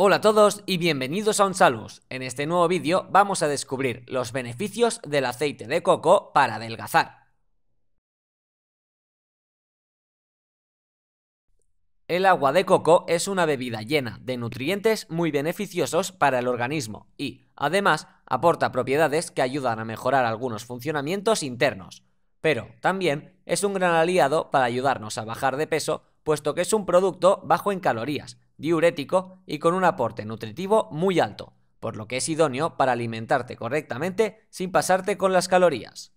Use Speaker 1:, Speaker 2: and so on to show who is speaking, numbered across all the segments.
Speaker 1: Hola a todos y bienvenidos a Unsalus. En este nuevo vídeo vamos a descubrir los beneficios del aceite de coco para adelgazar. El agua de coco es una bebida llena de nutrientes muy beneficiosos para el organismo y, además, aporta propiedades que ayudan a mejorar algunos funcionamientos internos. Pero, también, es un gran aliado para ayudarnos a bajar de peso, puesto que es un producto bajo en calorías, diurético y con un aporte nutritivo muy alto, por lo que es idóneo para alimentarte correctamente sin pasarte con las calorías.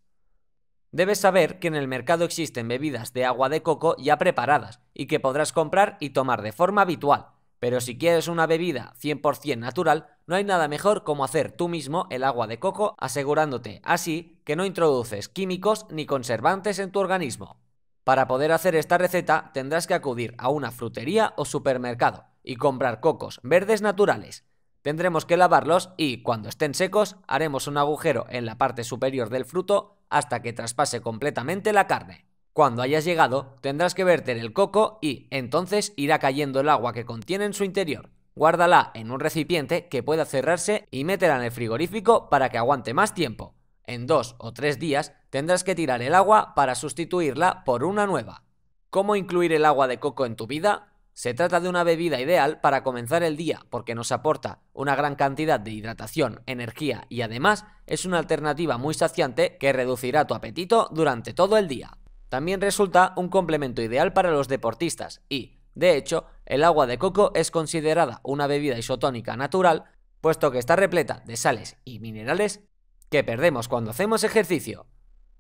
Speaker 1: Debes saber que en el mercado existen bebidas de agua de coco ya preparadas y que podrás comprar y tomar de forma habitual, pero si quieres una bebida 100% natural, no hay nada mejor como hacer tú mismo el agua de coco asegurándote así que no introduces químicos ni conservantes en tu organismo. Para poder hacer esta receta tendrás que acudir a una frutería o supermercado, y comprar cocos verdes naturales. Tendremos que lavarlos y, cuando estén secos, haremos un agujero en la parte superior del fruto hasta que traspase completamente la carne. Cuando hayas llegado, tendrás que verter el coco y, entonces, irá cayendo el agua que contiene en su interior. Guárdala en un recipiente que pueda cerrarse y métela en el frigorífico para que aguante más tiempo. En dos o tres días tendrás que tirar el agua para sustituirla por una nueva. ¿Cómo incluir el agua de coco en tu vida? Se trata de una bebida ideal para comenzar el día porque nos aporta una gran cantidad de hidratación, energía y además es una alternativa muy saciante que reducirá tu apetito durante todo el día. También resulta un complemento ideal para los deportistas y, de hecho, el agua de coco es considerada una bebida isotónica natural puesto que está repleta de sales y minerales que perdemos cuando hacemos ejercicio.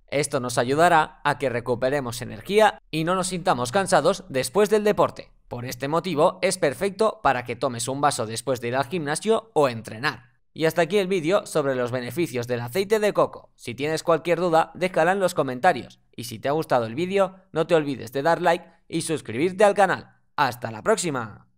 Speaker 1: Esto nos ayudará a que recuperemos energía y no nos sintamos cansados después del deporte. Por este motivo, es perfecto para que tomes un vaso después de ir al gimnasio o entrenar. Y hasta aquí el vídeo sobre los beneficios del aceite de coco. Si tienes cualquier duda, déjala en los comentarios. Y si te ha gustado el vídeo, no te olvides de dar like y suscribirte al canal. ¡Hasta la próxima!